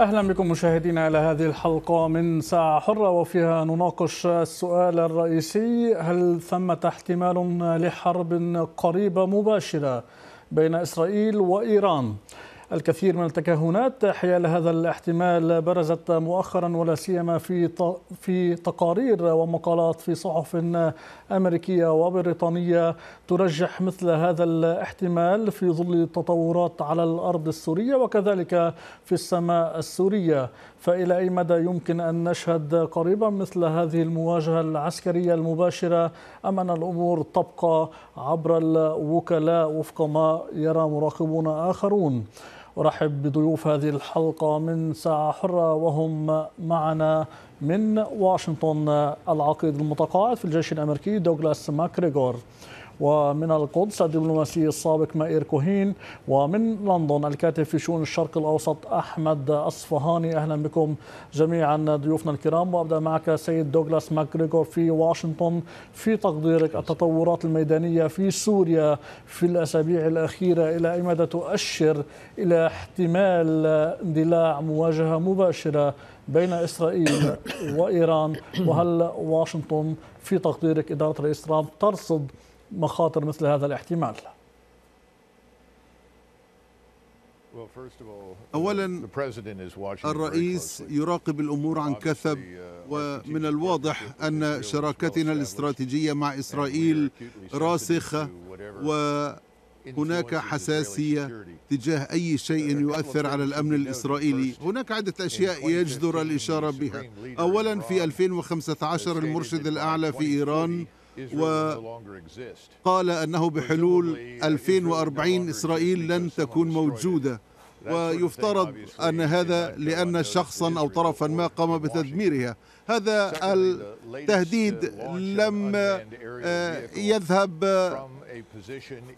أهلا بكم مشاهدينا إلى هذه الحلقة من ساعة حرة وفيها نناقش السؤال الرئيسي هل ثمة احتمال لحرب قريبة مباشرة بين إسرائيل وإيران الكثير من التكهنات حيال هذا الاحتمال برزت مؤخرا ولا سيما في في تقارير ومقالات في صحف امريكيه وبريطانيه ترجح مثل هذا الاحتمال في ظل التطورات على الارض السوريه وكذلك في السماء السوريه فإلى أي مدى يمكن أن نشهد قريبا مثل هذه المواجهة العسكرية المباشرة أم أن الأمور تبقى عبر الوكلاء وفق ما يرى مراقبون آخرون أرحب بضيوف هذه الحلقة من ساعة حرة وهم معنا من واشنطن العقيد المتقاعد في الجيش الأمريكي دوغلاس ماكريغور ومن القدس الدبلوماسي السابق مائير كوهين ومن لندن الكاتب في شؤون الشرق الأوسط أحمد أصفهاني أهلا بكم جميعا ضيوفنا الكرام وأبدأ معك سيد دوغلاس ماكريغور في واشنطن في تقديرك التطورات الميدانية في سوريا في الأسابيع الأخيرة إلى أي مدى تؤشر إلى احتمال اندلاع مواجهة مباشرة بين إسرائيل وإيران وهل واشنطن في تقديرك إدارة رئيس ترامب ترصد مخاطر مثل هذا الاحتمال اولا الرئيس يراقب الامور عن كثب uh, ومن الواضح ان شراكتنا الاستراتيجيه مع اسرائيل راسخه وهناك حساسيه تجاه اي شيء يؤثر على الامن الاسرائيلي هناك عده اشياء يجدر الاشاره بها اولا في 2015 المرشد الاعلى في ايران وقال أنه بحلول 2040 إسرائيل لن تكون موجودة ويفترض أن هذا لأن شخصا أو طرفا ما قام بتدميرها هذا التهديد uh, لم uh, يذهب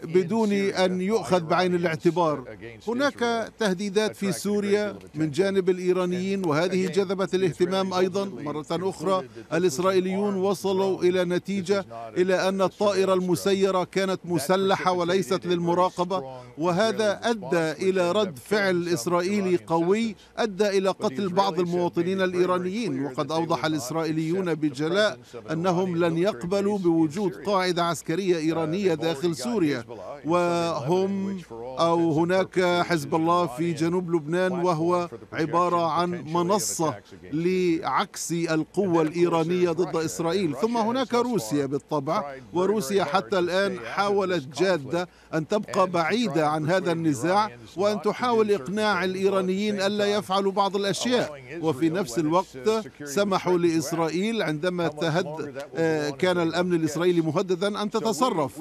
بدون أن يؤخذ بعين الاعتبار هناك تهديدات في سوريا من جانب الإيرانيين وهذه جذبت الاهتمام أيضا مرة أخرى الإسرائيليون وصلوا إلى نتيجة إلى أن الطائرة المسيرة كانت مسلحة وليست للمراقبة وهذا أدى إلى رد فعل إسرائيلي قوي أدى إلى قتل بعض المواطنين الإيرانيين وقد أوضح الإسرائيليون بجلاء أنهم لن يقبلوا بوجود قاعدة عسكرية uh, إيرانية داخل سوريا وهم أو هناك حزب الله في جنوب لبنان وهو عبارة عن منصة لعكس القوة uh, الإيرانية ضد إسرائيل ثم هناك روسيا بالطبع وروسيا حتى الآن حاولت جادة أن تبقى بعيدة عن هذا النزاع وأن تحاول إقناع الإيرانيين ألا يفعلوا بعض الأشياء وفي نفس الوقت سمحوا لإسرائيل عندما تهد آه، كان الأمن الإسرائيلي مهددا أن تتصرف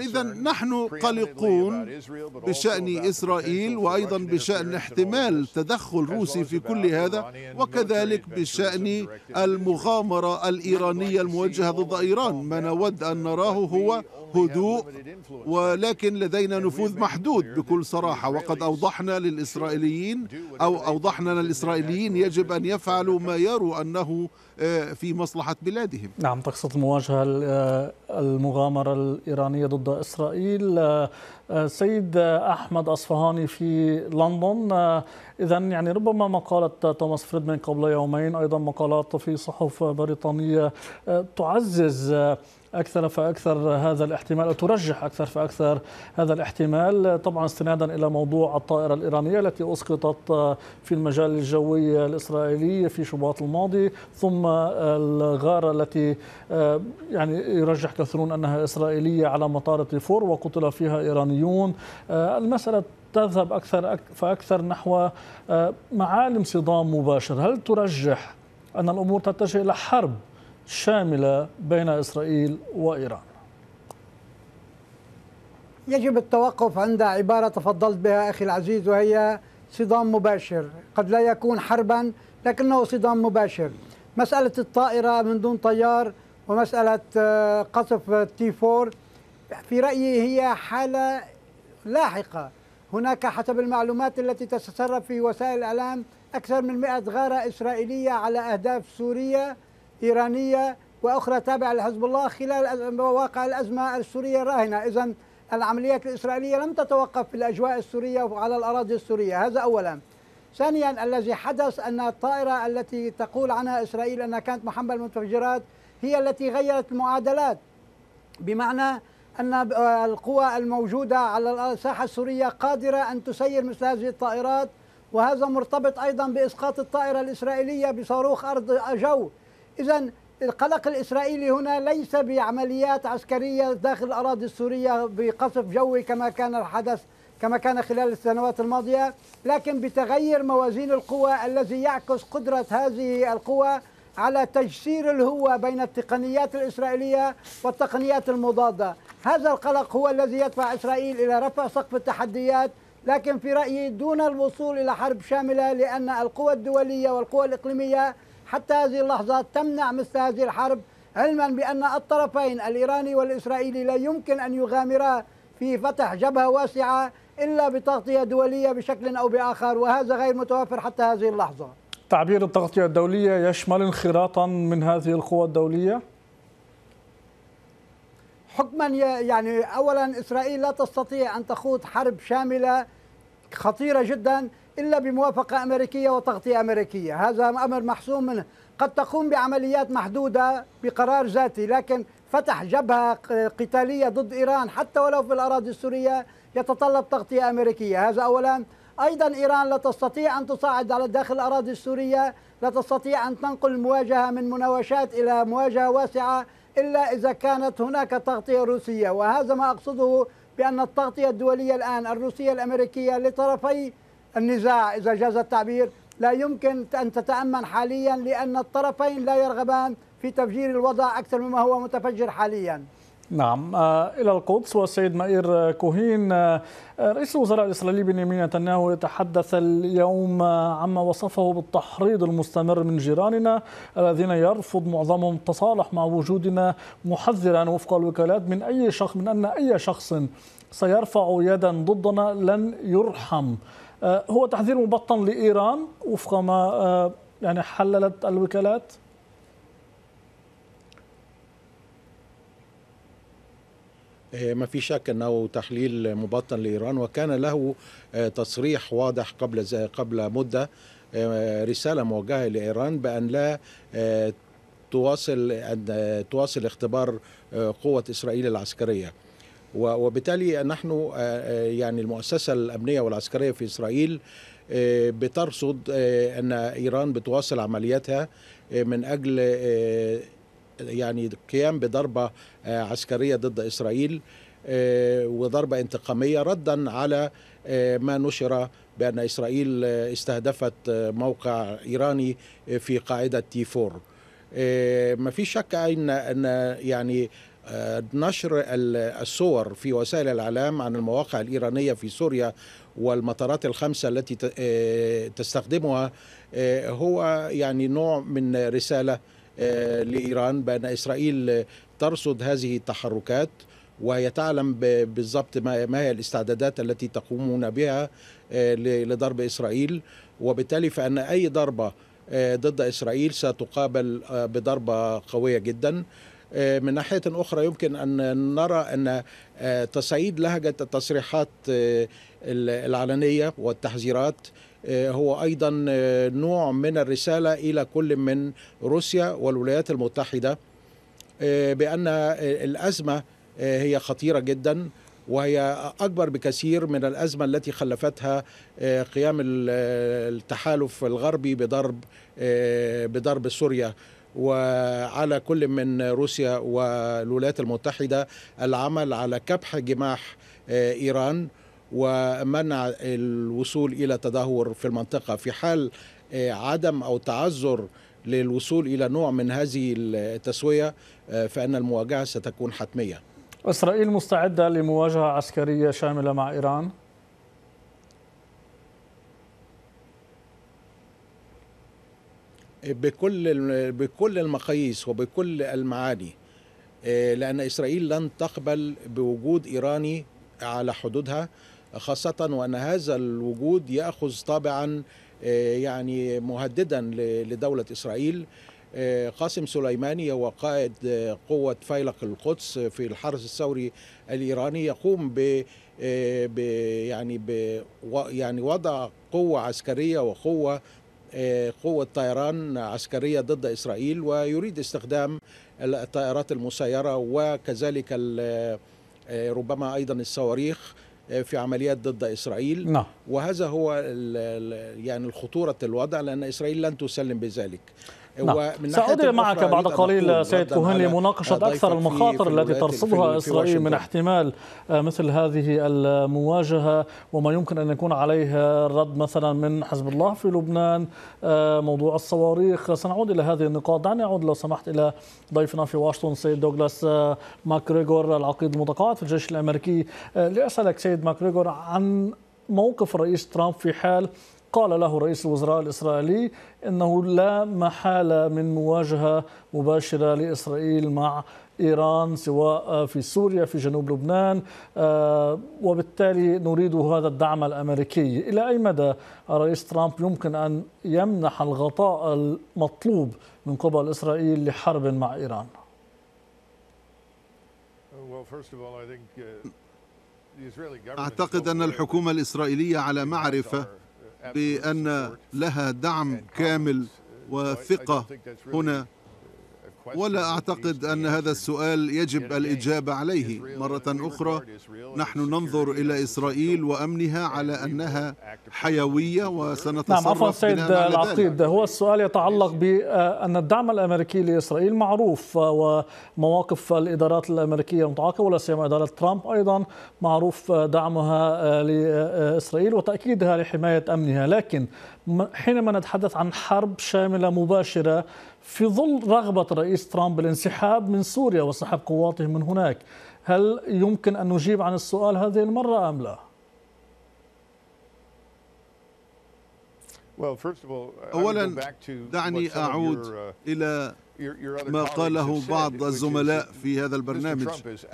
إذا نحن قلقون بشأن إسرائيل وأيضا بشأن احتمال تدخل روسي في كل هذا وكذلك بشأن المغامرة الإيرانية الموجهة ضد إيران ما نود أن نراه هو هدوء ولكن لدينا نفوذ محدود بكل صراحة وقد أوضحنا للإسرائيليين أو أوضحنا للإسرائيليين يجب أن يفعلوا ما يروا أنه آه، في مصلحة بلادهم نعم تقصد المواجهة آه، المغامرة الإيرانية ضد إسرائيل آه، سيد أحمد أصفهاني في لندن إذا يعني ربما مقالة توماس فريدمان قبل يومين أيضا مقالات في صحف بريطانية تعزز أكثر فأكثر هذا الاحتمال أو ترجح أكثر فأكثر هذا الاحتمال طبعا استنادا إلى موضوع الطائرة الإيرانية التي أسقطت في المجال الجوي الإسرائيلي في شباط الماضي ثم الغارة التي يعني يرجح كثيرون أنها إسرائيلية على مطار طيفور وقتل فيها إيرانيون المسألة تذهب أكثر فأكثر نحو معالم صدام مباشر هل ترجح أن الأمور تتجه إلى حرب شاملة بين إسرائيل وإيران يجب التوقف عند عبارة تفضلت بها أخي العزيز وهي صدام مباشر قد لا يكون حربا لكنه صدام مباشر مسألة الطائرة من دون طيار ومسألة آه، قصف تي فور في رأيي هي حالة لاحقة هناك حسب المعلومات التي تتسرب في وسائل الإعلام أكثر من 100 غارة إسرائيلية على أهداف سورية إيرانية وأخرى تابعة لحزب الله خلال مواقع الأزمة السورية الراهنة إذا العمليات الإسرائيلية لم تتوقف في الأجواء السورية وعلى الأراضي السورية هذا أولا ثانيا الذي حدث أن الطائرة التي تقول عنها إسرائيل أنها كانت محمل متفجرات هي التي غيرت المعادلات بمعنى أن آه، القوى الموجودة على الساحة السورية قادرة أن تسير مثل هذه الطائرات وهذا مرتبط أيضا بإسقاط الطائرة الإسرائيلية بصاروخ أرض جو إذا القلق الإسرائيلي هنا ليس بعمليات عسكرية داخل الأراضي السورية بقصف جوي كما كان الحدث كما كان خلال السنوات الماضية لكن بتغير موازين القوى الذي يعكس قدرة هذه القوى على تجسير الهوة بين التقنيات الإسرائيلية والتقنيات المضادة هذا القلق هو الذي يدفع إسرائيل إلى رفع سقف التحديات لكن في رأيي دون الوصول إلى حرب شاملة لأن القوى الدولية والقوى الإقليمية حتى هذه اللحظة تمنع مثل هذه الحرب علما بأن الطرفين الإيراني والإسرائيلي لا يمكن أن يغامرا في فتح جبهة واسعة إلا بتغطية دولية بشكل أو بآخر وهذا غير متوفر حتى هذه اللحظة تعبير التغطية الدولية يشمل انخراطا من هذه القوى الدولية؟ حكما يعني أولا إسرائيل لا تستطيع أن تخوض حرب شاملة خطيرة جدا إلا بموافقة أمريكية وتغطية أمريكية هذا أمر محسوم منه قد تقوم بعمليات محدودة بقرار ذاتي لكن فتح جبهة قتالية ضد إيران حتى ولو في الأراضي السورية يتطلب تغطية أمريكية هذا أولا أيضا إيران لا تستطيع أن تصعد على داخل الأراضي السورية لا تستطيع أن تنقل المواجهة من مناوشات إلى مواجهة واسعة إلا إذا كانت هناك تغطية روسية وهذا ما أقصده بأن التغطية الدولية الآن الروسية الأمريكية لطرفي النزاع إذا جاز التعبير لا يمكن أن تتأمن حاليا لأن الطرفين لا يرغبان في تفجير الوضع أكثر مما هو متفجر حاليا نعم آه، إلى القدس والسيد مائر كوهين آه، رئيس الوزراء الإسرائيلي بنيامين نتنياهو يتحدث اليوم آه، عما وصفه بالتحريض المستمر من جيراننا الذين يرفض معظمهم التصالح مع وجودنا محذرا وفق الوكالات من أي شخص من أن أي شخص سيرفع يدا ضدنا لن يرحم آه، هو تحذير مبطن لإيران وفق ما آه، يعني حللت الوكالات آه، ما في شك انه تحليل مبطن لايران وكان له تصريح واضح قبل قبل مده رساله موجهه لايران بان لا تواصل تواصل اختبار قوه اسرائيل العسكريه وبالتالي نحن آه، آه، يعني المؤسسة الأمنية والعسكرية في إسرائيل آه، بترصد أن إيران بتواصل عملياتها من أجل يعني القيام بضربة عسكرية ضد إسرائيل وضربة انتقامية ردا على ما نشر بأن إسرائيل استهدفت موقع إيراني في قاعدة تي فور ما في شك ان ان يعني نشر الصور في وسائل الاعلام عن المواقع الايرانيه في سوريا والمطارات الخمسه التي آه، تستخدمها آه، هو يعني نوع من رساله آه، لايران بان اسرائيل ترصد هذه التحركات وهي تعلم بالضبط ما هي الاستعدادات التي تقومون بها لضرب اسرائيل وبالتالي فان اي ضربه ضد اسرائيل ستقابل بضربه قويه جدا آه، من ناحية أخرى يمكن أن نرى أن آه، تصعيد لهجة التصريحات آه، العلنية والتحذيرات هو ايضا نوع من الرساله الى كل من روسيا والولايات المتحده بان الازمه هي خطيره جدا وهي اكبر بكثير من الازمه التي خلفتها قيام التحالف الغربي بضرب بضرب سوريا وعلى كل من روسيا والولايات المتحدة العمل على كبح جماح آه، إيران ومنع الوصول إلى تدهور في المنطقة في حال آه، عدم أو تعذر للوصول إلى نوع من هذه التسوية آه، فإن المواجهة ستكون حتمية إسرائيل مستعدة لمواجهة عسكرية شاملة مع إيران؟ بكل بكل المقاييس وبكل المعاني آه، لأن إسرائيل لن تقبل بوجود إيراني على حدودها خاصة وأن هذا الوجود يأخذ طابعا آه، يعني مهددا لدولة إسرائيل آه، قاسم سليماني هو قائد قوة فيلق القدس في الحرس الثوري الإيراني يقوم ب يعني ب يعني وضع قوة عسكرية وقوة قوة طيران عسكرية ضد إسرائيل ويريد استخدام الطائرات المسيرة وكذلك آه، ربما أيضا الصواريخ آه، في عمليات ضد إسرائيل نعم. وهذا هو يعني الخطورة الوضع لأن إسرائيل لن تسلم بذلك نعم. سأدري معك بعد قليل سيد كوهين لمناقشة أكثر المخاطر التي ترصدها إسرائيل من احتمال آه، مثل هذه المواجهة وما يمكن أن يكون عليها الرد مثلا من حزب الله في لبنان آه، موضوع الصواريخ سنعود إلى هذه النقاط دعني أعود لو سمحت إلى ضيفنا في واشنطن سيد دوغلاس آه، ماكريغور العقيد المتقاعد في الجيش الأمريكي لأسألك سيد ماكريغور عن موقف الرئيس ترامب في حال قال له رئيس الوزراء الإسرائيلي أنه لا محالة من مواجهة مباشرة لإسرائيل مع إيران سواء في سوريا في جنوب لبنان آه، وبالتالي نريد هذا الدعم الأمريكي إلى أي مدى رئيس ترامب يمكن أن يمنح الغطاء المطلوب من قبل إسرائيل لحرب مع إيران uh, أعتقد أن الحكومة الإسرائيلية على معرفة بأن لها دعم كامل وثقة هنا ولا اعتقد ان هذا السؤال يجب الاجابه عليه مره اخرى نحن ننظر الى اسرائيل وامنها على انها حيويه وسنتصرف نعم عفوا سيد العقيد هو السؤال يتعلق بان آه، الدعم الامريكي لاسرائيل معروف آه، ومواقف الادارات الامريكيه متعاقبه ولا سيما اداره ترامب ايضا معروف آه، دعمها لاسرائيل وتاكيدها لحمايه امنها لكن حينما نتحدث عن حرب شامله مباشره في ظل رغبة الرئيس ترامب بالانسحاب من سوريا وسحب قواته من هناك هل يمكن أن نجيب عن السؤال هذه المرة أم لا؟ أولا دعني أعود uh, إلى ما قاله بعض الزملاء في هذا البرنامج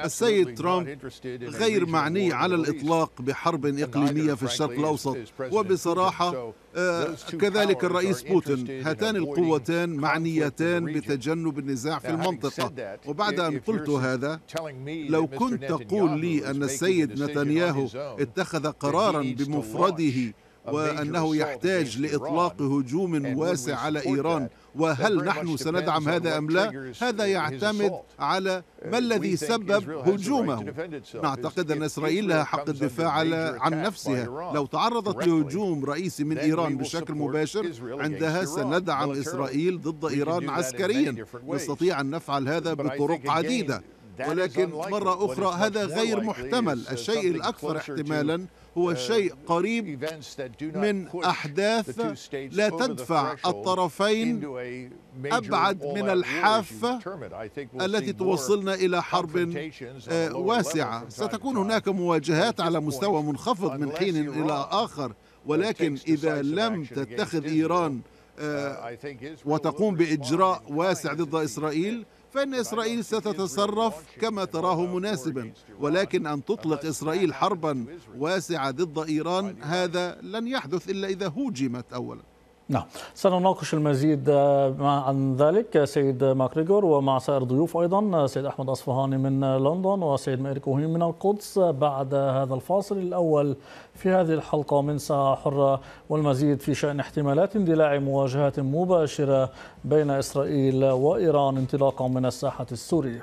السيد ترامب غير معني على الإطلاق بحرب إقليمية في الشرق الأوسط وبصراحة آه، كذلك الرئيس بوتين هاتان القوتان معنيتان بتجنب النزاع في المنطقة وبعد أن قلت هذا لو كنت تقول لي أن السيد نتنياهو اتخذ قرارا بمفرده وأنه يحتاج لإطلاق هجوم واسع على إيران وهل نحن سندعم هذا أم لا هذا يعتمد على ما الذي سبب هجومه نعتقد أن إسرائيل لها حق الدفاع على عن نفسها لو تعرضت لهجوم رئيسي من إيران بشكل مباشر عندها سندعم إسرائيل ضد إيران عسكريا نستطيع أن نفعل هذا بطرق عديدة ولكن مرة أخرى هذا غير محتمل uh, الشيء الأكثر احتمالا هو uh, شيء قريب من أحداث لا تدفع الطرفين أبعد من الحافة التي توصلنا إلى حرب آه، واسعة ستكون هناك مواجهات على مستوى منخفض من حين إلى آخر ولكن إذا لم تتخذ إيران uh, آه، وتقوم بإجراء واسع ضد إسرائيل فإن إسرائيل ستتصرف كما تراه مناسبا ولكن أن تطلق إسرائيل حربا واسعة ضد إيران هذا لن يحدث إلا إذا هوجمت أولا نعم سنناقش المزيد آه، عن ذلك آه، سيد ماكريجور ومع سائر ضيوف أيضا آه، سيد أحمد أصفهاني من لندن وسيد مائر كوهين من القدس بعد هذا الفاصل الأول في هذه الحلقة من ساعة حرة والمزيد في شأن احتمالات اندلاع مواجهات مباشرة بين إسرائيل وإيران انطلاقا من الساحة السورية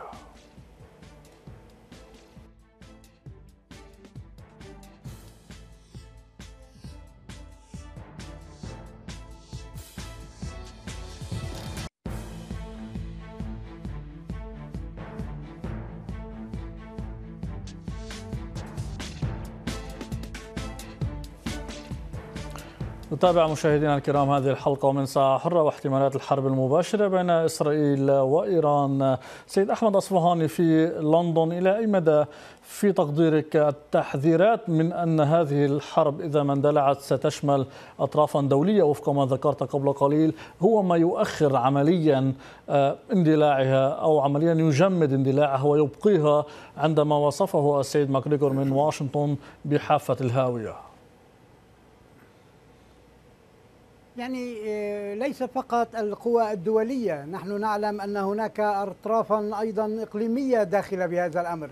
نتابع مشاهدينا الكرام هذه الحلقة ومن ساعة حرة واحتمالات الحرب المباشرة بين إسرائيل وإيران سيد أحمد أصفهاني في لندن إلى أي مدى في تقديرك التحذيرات من أن هذه الحرب إذا ما اندلعت ستشمل أطرافا دولية وفق ما ذكرت قبل قليل هو ما يؤخر عمليا آه، اندلاعها أو عمليا يجمد اندلاعها ويبقيها عندما وصفه السيد ماكريغور من واشنطن بحافة الهاوية يعني آه، ليس فقط القوى الدولية نحن نعلم أن هناك أطرافا أيضا إقليمية داخلة بهذا الأمر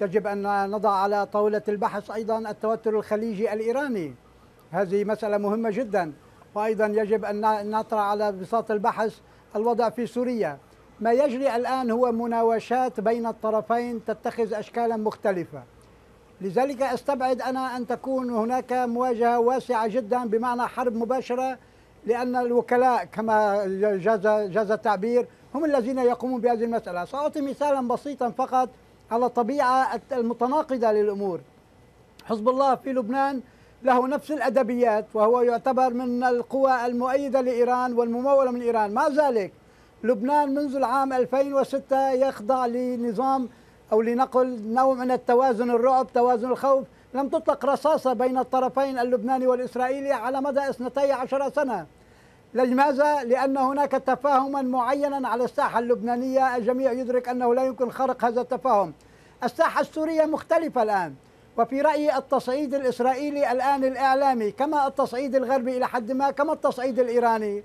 يجب أن نضع على طاولة البحث أيضا التوتر الخليجي الإيراني هذه مسألة مهمة جدا وأيضا يجب أن نطرح على بساط البحث الوضع في سوريا ما يجري الآن هو مناوشات بين الطرفين تتخذ أشكالا مختلفة لذلك استبعد أنا أن تكون هناك مواجهة واسعة جدا بمعنى حرب مباشرة لأن الوكلاء كما جاز جاز التعبير هم الذين يقومون بهذه المسألة سأعطي مثالا بسيطا فقط على الطبيعة المتناقضة للأمور حزب الله في لبنان له نفس الأدبيات وهو يعتبر من القوى المؤيدة لإيران والممولة من إيران مع ذلك لبنان منذ العام 2006 يخضع لنظام أو لنقل نوع من التوازن الرعب توازن الخوف لم تطلق رصاصة بين الطرفين اللبناني والإسرائيلي على مدى 12 سنة لماذا؟ لأن هناك تفاهما معينا على الساحة اللبنانية الجميع يدرك أنه لا يمكن خرق هذا التفاهم الساحة السورية مختلفة الآن وفي رأيي التصعيد الإسرائيلي الآن الإعلامي كما التصعيد الغربي إلى حد ما كما التصعيد الإيراني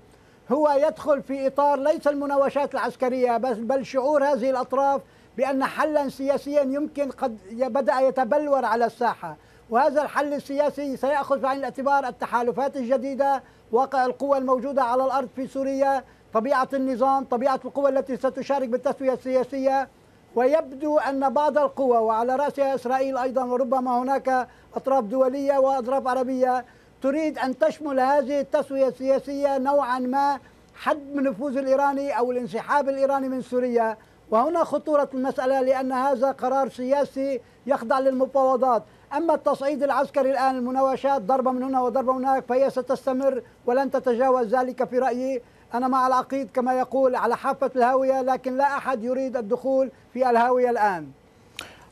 هو يدخل في إطار ليس المناوشات العسكرية بل شعور هذه الأطراف بأن حلا سياسيا يمكن قد بدأ يتبلور على الساحة وهذا الحل السياسي سيأخذ بعين الاعتبار التحالفات الجديدة واقع القوى الموجودة على الأرض في سوريا طبيعة النظام طبيعة القوى التي ستشارك بالتسوية السياسية ويبدو أن بعض القوى وعلى رأسها إسرائيل أيضا وربما هناك أطراف دولية وأطراف عربية تريد أن تشمل هذه التسوية السياسية نوعا ما حد من نفوذ الإيراني أو الانسحاب الإيراني من سوريا وهنا خطورة المسألة لأن هذا قرار سياسي يخضع للمفاوضات أما التصعيد العسكري الآن المناوشات ضربة من هنا وضربة من هناك فهي ستستمر ولن تتجاوز ذلك في رأيي أنا مع العقيد كما يقول على حافة الهاوية لكن لا أحد يريد الدخول في الهاوية الآن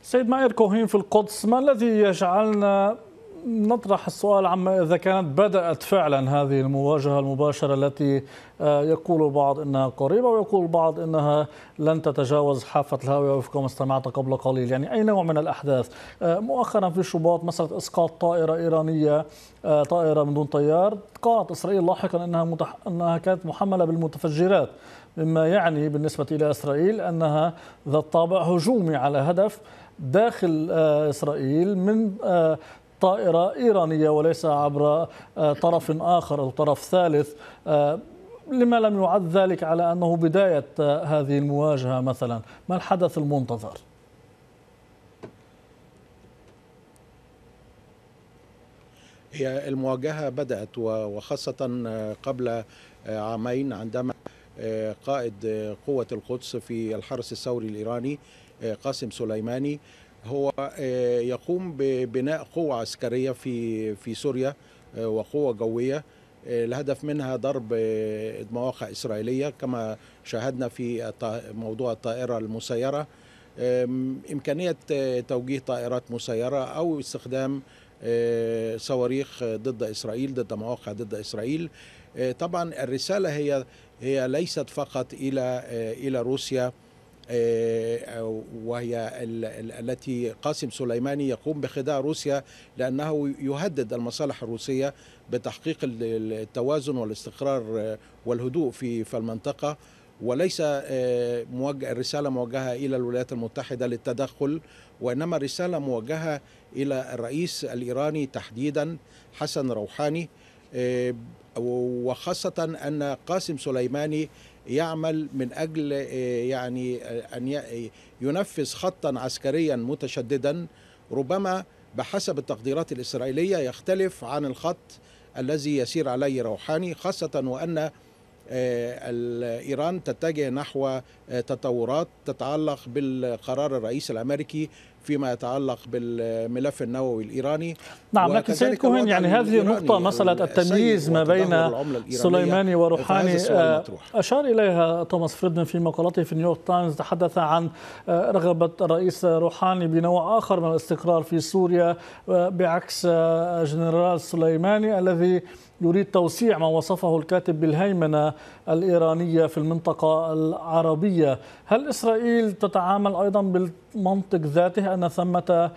سيد ماير كوهين في القدس ما الذي يجعلنا نطرح السؤال عما إذا كانت بدأت فعلا هذه المواجهة المباشرة التي آه، يقول البعض أنها قريبة ويقول البعض أنها لن تتجاوز حافة الهاوية وفق ما استمعت قبل قليل يعني أي نوع من الأحداث آه، مؤخرا في شباط مسألة إسقاط طائرة إيرانية آه، طائرة من دون طيار قالت إسرائيل لاحقا أنها, متح... أنها كانت محملة بالمتفجرات مما يعني بالنسبة إلى إسرائيل أنها ذات طابع هجومي على هدف داخل إسرائيل من طائرة إيرانية وليس عبر آه، طرف آخر أو طرف ثالث آه، لما لم يعد ذلك على أنه بداية آه، هذه المواجهة مثلا ما الحدث المنتظر؟ هي المواجهة بدأت وخاصة قبل عامين عندما قائد قوة القدس في الحرس الثوري الإيراني قاسم سليماني هو آه، يقوم ببناء قوة عسكرية في في سوريا آه، وقوة جوية آه، الهدف منها ضرب مواقع إسرائيلية كما شاهدنا في موضوع الطائرة المسيرة إمكانية توجيه طائرات مسيرة أو استخدام صواريخ ضد إسرائيل ضد مواقع ضد إسرائيل طبعا الرسالة هي هي ليست فقط إلى إلى روسيا آه، وهي التي قاسم سليماني يقوم بخداع روسيا لأنه يهدد المصالح الروسية بتحقيق التوازن والاستقرار آه، والهدوء في المنطقة وليس آه، موجه الرسالة موجهة إلى الولايات المتحدة للتدخل وإنما الرسالة موجهة إلى الرئيس الإيراني تحديدا حسن روحاني وخاصة أن قاسم سليماني يعمل من اجل آه، يعني آه، ان آه، ينفذ خطا عسكريا متشددا ربما بحسب التقديرات الاسرائيليه يختلف عن الخط الذي يسير عليه روحاني خاصه وان ايران تتجه نحو تطورات تتعلق بالقرار الرئيس الامريكي فيما يتعلق بالملف النووي الإيراني نعم لكن سيد كوهين يعني هذه النقطة يعني مسألة التمييز ما بين سليماني وروحاني آه، أشار إليها توماس فريدمان في مقالته في نيويورك تايمز تحدث عن آه، رغبة الرئيس روحاني بنوع آخر من الاستقرار في سوريا آه، بعكس جنرال سليماني الذي يريد توسيع ما وصفه الكاتب بالهيمنة الإيرانية في المنطقة العربية هل إسرائيل تتعامل أيضا بالمنطق ذاته أن ثمة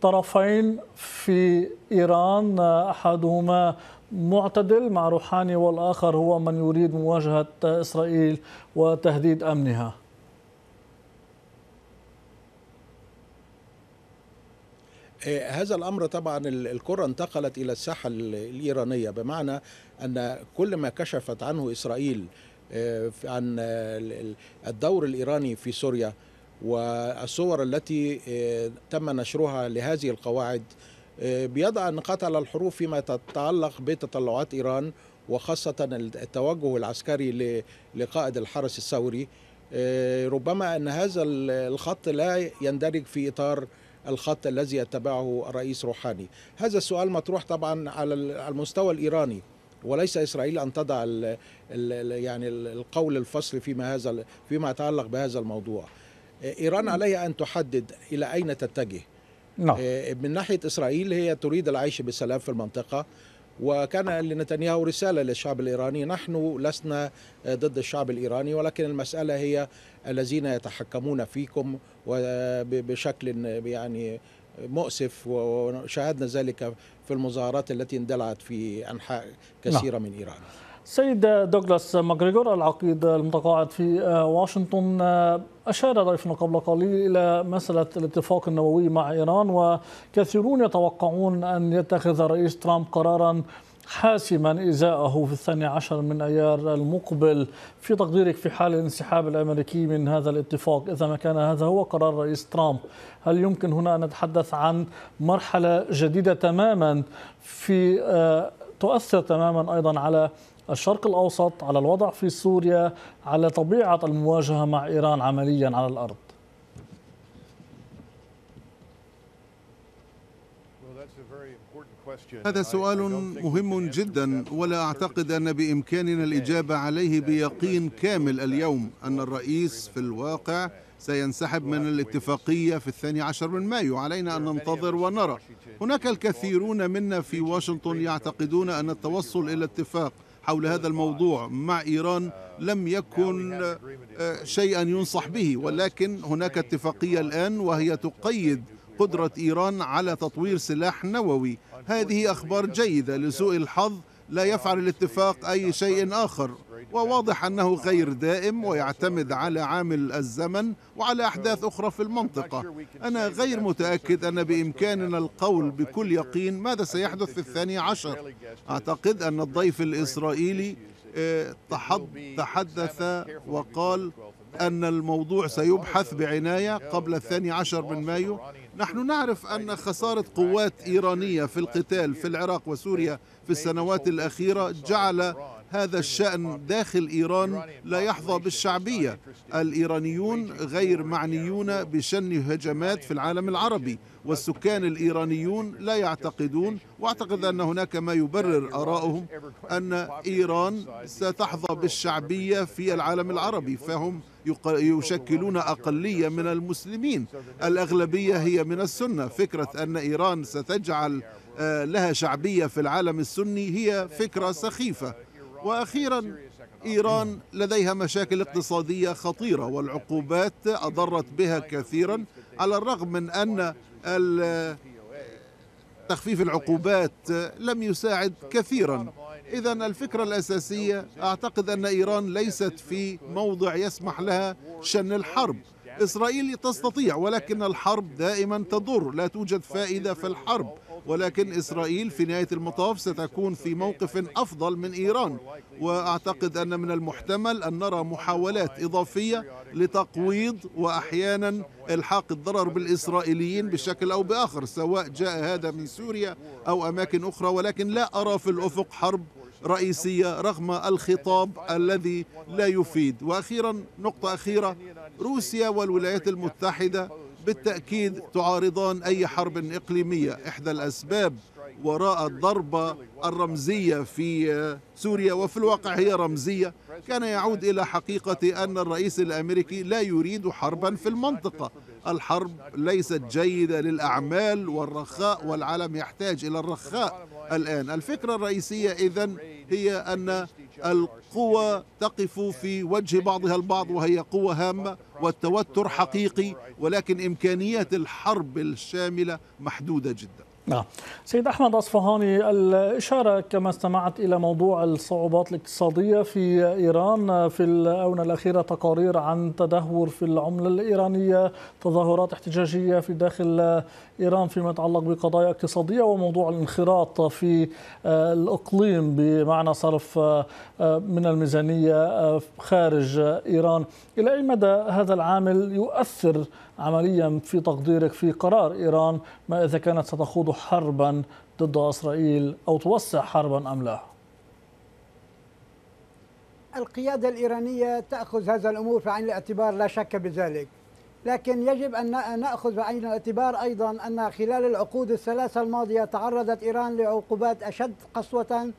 طرفين في إيران أحدهما معتدل مع روحاني والآخر هو من يريد مواجهة إسرائيل وتهديد أمنها إيه، هذا الامر طبعا الكره انتقلت الى الساحه الايرانيه بمعنى ان كل ما كشفت عنه اسرائيل إيه، عن الدور الايراني في سوريا والصور التي إيه، تم نشرها لهذه القواعد بيضع النقاط على الحروف فيما تتعلق بتطلعات ايران وخاصه التوجه العسكري لقائد الحرس الثوري ربما ان هذا الخط لا يندرج في اطار الخط الذي يتبعه الرئيس روحاني هذا السؤال مطروح طبعا على المستوى الإيراني وليس اسرائيل ان تضع الـ الـ يعني القول الفصل فيما هذا فيما يتعلق بهذا الموضوع ايران نعم. عليها ان تحدد الى اين تتجه نعم. آه، من ناحيه اسرائيل هي تريد العيش بسلام في المنطقه وكان لنتنياهو رساله للشعب الايراني نحن لسنا ضد الشعب الايراني ولكن المساله هي الذين يتحكمون فيكم بشكل يعني مؤسف وشاهدنا ذلك في المظاهرات التي اندلعت في أنحاء كثيرة نعم. من إيران سيد دوغلاس ماجريجور العقيد المتقاعد في واشنطن أشار ضيفنا قبل قليل إلى مسألة الاتفاق النووي مع إيران وكثيرون يتوقعون أن يتخذ الرئيس ترامب قراراً حاسما إزاءه في الثاني عشر من أيار المقبل في تقديرك في حال الانسحاب الأمريكي من هذا الاتفاق إذا ما كان هذا هو قرار رئيس ترامب هل يمكن هنا أن نتحدث عن مرحلة جديدة تماما في آه، تؤثر تماما أيضا على الشرق الأوسط على الوضع في سوريا على طبيعة المواجهة مع إيران عمليا على الأرض هذا سؤال مهم جدا ولا أعتقد أن بإمكاننا الإجابة عليه بيقين كامل اليوم أن الرئيس في الواقع سينسحب من الاتفاقية في الثاني عشر من مايو علينا أن ننتظر ونرى هناك الكثيرون منا في واشنطن يعتقدون أن التوصل إلى اتفاق حول هذا الموضوع مع إيران لم يكن آه، شيئا ينصح به ولكن هناك اتفاقية الآن وهي تقيد قدرة إيران على تطوير سلاح نووي هذه أخبار جيدة لسوء الحظ لا يفعل الاتفاق أي شيء آخر وواضح أنه غير دائم ويعتمد على عامل الزمن وعلى أحداث أخرى في المنطقة أنا غير متأكد أن بإمكاننا القول بكل يقين ماذا سيحدث في الثاني عشر أعتقد أن الضيف الإسرائيلي آه، تحدث وقال أن الموضوع سيبحث بعناية قبل الثاني عشر من مايو نحن نعرف أن خسارة قوات إيرانية في القتال في العراق وسوريا في السنوات الأخيرة جعل هذا الشأن داخل إيران لا يحظى بالشعبية الإيرانيون غير معنيون بشن هجمات في العالم العربي والسكان الإيرانيون لا يعتقدون وأعتقد أن هناك ما يبرر آرائهم أن إيران ستحظى بالشعبية في العالم العربي فهم يشكلون أقلية من المسلمين الأغلبية هي من السنة فكرة أن إيران ستجعل آه، لها شعبية في العالم السني هي فكرة سخيفة واخيرا ايران لديها مشاكل اقتصاديه خطيره والعقوبات اضرت بها كثيرا على الرغم من ان تخفيف العقوبات لم يساعد كثيرا اذا الفكره الاساسيه اعتقد ان ايران ليست في موضع يسمح لها شن الحرب اسرائيل تستطيع ولكن الحرب دائما تضر لا توجد فائده في الحرب ولكن إسرائيل في نهاية المطاف ستكون في موقف أفضل من إيران وأعتقد أن من المحتمل أن نرى محاولات إضافية لتقويض وأحيانا إلحاق الضرر بالإسرائيليين بشكل أو بآخر سواء جاء هذا من سوريا أو أماكن أخرى ولكن لا أرى في الأفق حرب رئيسية رغم الخطاب الذي لا يفيد وأخيرا نقطة أخيرة روسيا والولايات المتحدة بالتأكيد تعارضان أي حرب إقليمية إحدى الأسباب وراء الضربة الرمزية في سوريا وفي الواقع هي رمزية كان يعود إلى حقيقة أن الرئيس الأمريكي لا يريد حربا في المنطقة الحرب ليست جيدة للأعمال والرخاء والعالم يحتاج إلى الرخاء الآن الفكرة الرئيسية إذن هي أن القوى تقف في وجه بعضها البعض وهي قوة هامة والتوتر حقيقي ولكن إمكانيات الحرب الشاملة محدودة جداً نعم سيد أحمد أصفهاني الإشارة كما استمعت إلى موضوع الصعوبات الاقتصادية في إيران في الآونة الأخيرة تقارير عن تدهور في العملة الإيرانية تظاهرات احتجاجية في داخل إيران فيما يتعلق بقضايا اقتصادية وموضوع الانخراط في آه، الإقليم بمعنى صرف آه، آه، من الميزانية خارج إيران إلى أي مدى هذا العامل يؤثر عمليا في تقديرك في قرار إيران ما إذا كانت ستخوض حربا ضد إسرائيل أو توسع حربا أم لا القيادة الإيرانية تأخذ هذا الأمور في عين الاعتبار لا شك بذلك لكن يجب أن نأخذ بعين الاعتبار أيضا أن خلال العقود الثلاثة الماضية تعرضت إيران لعقوبات أشد قسوة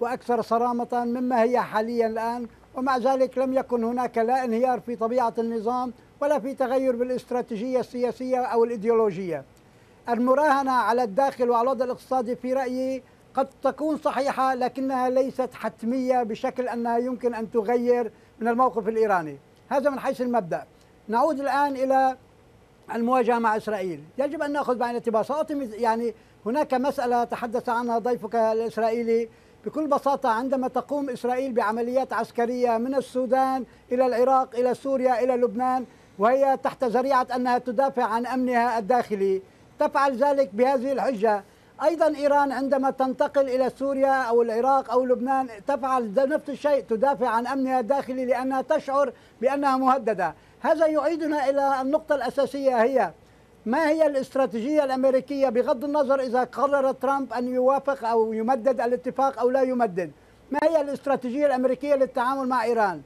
وأكثر صرامة مما هي حاليا الآن ومع ذلك لم يكن هناك لا انهيار في طبيعة النظام ولا في تغير بالاستراتيجية السياسية أو الإيديولوجية المراهنة على الداخل وعلى الوضع الاقتصادي في رأيي قد تكون صحيحة لكنها ليست حتمية بشكل أنها يمكن أن تغير من الموقف الإيراني هذا من حيث المبدأ نعود الآن إلى المواجهة مع إسرائيل يجب أن نأخذ بعين الاعتبار يعني هناك مسألة تحدث عنها ضيفك الإسرائيلي بكل بساطة عندما تقوم إسرائيل بعمليات عسكرية من السودان إلى العراق إلى سوريا إلى لبنان وهي تحت ذريعة أنها تدافع عن أمنها الداخلي تفعل ذلك بهذه الحجة أيضا إيران عندما تنتقل إلى سوريا أو العراق أو لبنان تفعل نفس الشيء تدافع عن أمنها الداخلي لأنها تشعر بأنها مهددة هذا يعيدنا إلى النقطة الأساسية هي ما هي الاستراتيجية الأمريكية بغض النظر إذا قرر ترامب أن يوافق أو يمدد الاتفاق أو لا يمدد ما هي الاستراتيجية الأمريكية للتعامل مع إيران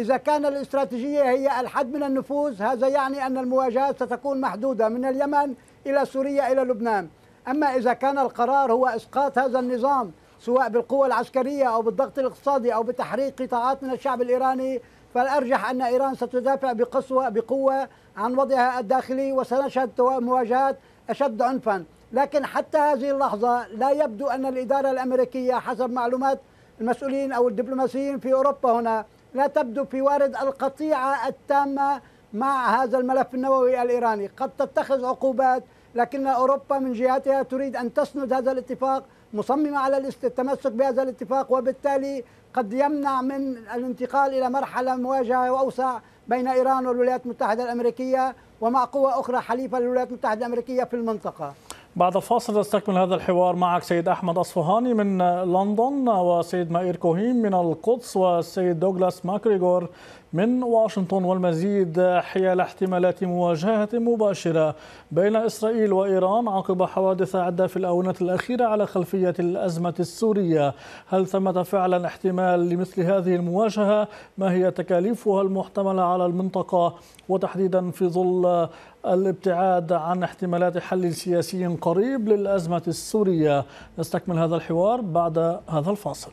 إذا كان الاستراتيجية هي الحد من النفوذ هذا يعني أن المواجهات ستكون محدودة من اليمن إلى سوريا إلى لبنان أما إذا كان القرار هو إسقاط هذا النظام سواء بالقوة العسكرية أو بالضغط الاقتصادي أو بتحريق قطاعات من الشعب الإيراني فالأرجح أن إيران ستدافع بقسوة بقوة عن وضعها الداخلي وسنشهد مواجهات أشد عنفا لكن حتى هذه اللحظة لا يبدو أن الإدارة الأمريكية حسب معلومات المسؤولين أو الدبلوماسيين في أوروبا هنا لا تبدو في وارد القطيعة التامة مع هذا الملف النووي الإيراني قد تتخذ عقوبات لكن أوروبا من جهتها تريد أن تسند هذا الاتفاق مصممة على التمسك بهذا الاتفاق وبالتالي قد يمنع من الانتقال إلى مرحلة مواجهة وأوسع بين إيران والولايات المتحدة الأمريكية ومع قوى أخرى حليفة للولايات المتحدة الأمريكية في المنطقة بعد الفاصل نستكمل هذا الحوار معك سيد أحمد أصفهاني من لندن وسيد مائير كوهيم من القدس والسيد دوغلاس ماكريغور من واشنطن والمزيد حيال احتمالات مواجهة مباشرة بين إسرائيل وإيران عقب حوادث عدة في الآونة الأخيرة على خلفية الأزمة السورية هل ثمة فعلا احتمال لمثل هذه المواجهة ما هي تكاليفها المحتملة على المنطقة وتحديدا في ظل الابتعاد عن احتمالات حل سياسي قريب للأزمة السورية نستكمل هذا الحوار بعد هذا الفاصل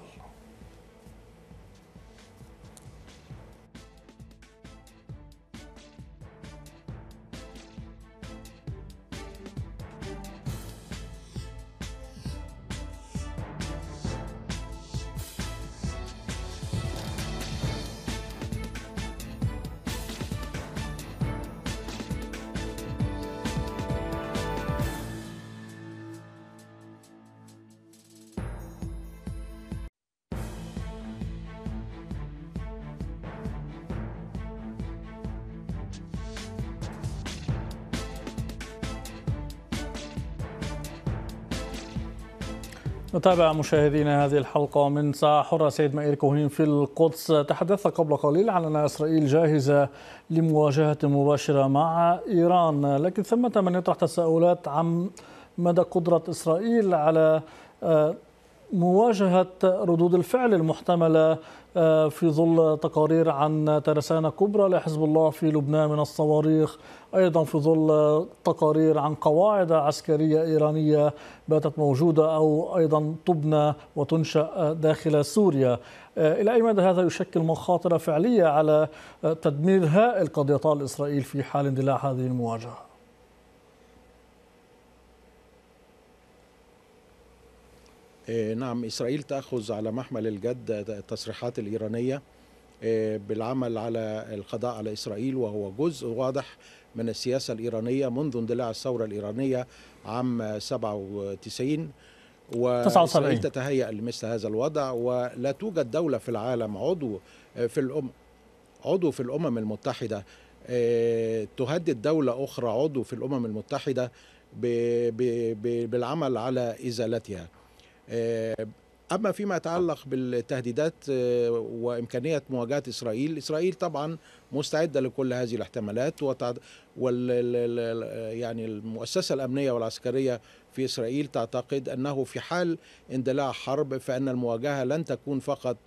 نتابع مشاهدينا هذه الحلقة من ساعة حرة سيد مائير كوهين في القدس تحدث قبل قليل عن أن إسرائيل جاهزة لمواجهة مباشرة مع إيران لكن ثمة من يطرح تساؤلات عن مدى قدرة إسرائيل على آه، مواجهة ردود الفعل المحتملة آه، في ظل تقارير عن ترسانة كبرى لحزب الله في لبنان من الصواريخ أيضا في ظل تقارير عن قواعد عسكرية إيرانية باتت موجودة أو أيضا تبنى وتنشأ داخل سوريا آه، إلى أي مدى هذا يشكل مخاطرة فعلية على تدمير هائل قد يطال إسرائيل في حال اندلاع هذه المواجهة آه، نعم إسرائيل تأخذ على محمل الجد التصريحات الإيرانية آه، بالعمل على القضاء على إسرائيل وهو جزء واضح من السياسة الإيرانية منذ اندلاع الثورة الإيرانية عام 97 وإسرائيل تتهيأ لمثل هذا الوضع ولا توجد دولة في العالم عضو آه، في الأم عضو في الأمم المتحدة تهدد دولة أخرى عضو في الأمم المتحدة بالعمل على إزالتها آه، أما فيما يتعلق بالتهديدات آه، وإمكانية مواجهة إسرائيل إسرائيل طبعا مستعدة لكل هذه الاحتمالات وال... يعني المؤسسة الأمنية والعسكرية في إسرائيل تعتقد أنه في حال اندلاع حرب فإن المواجهة لن تكون فقط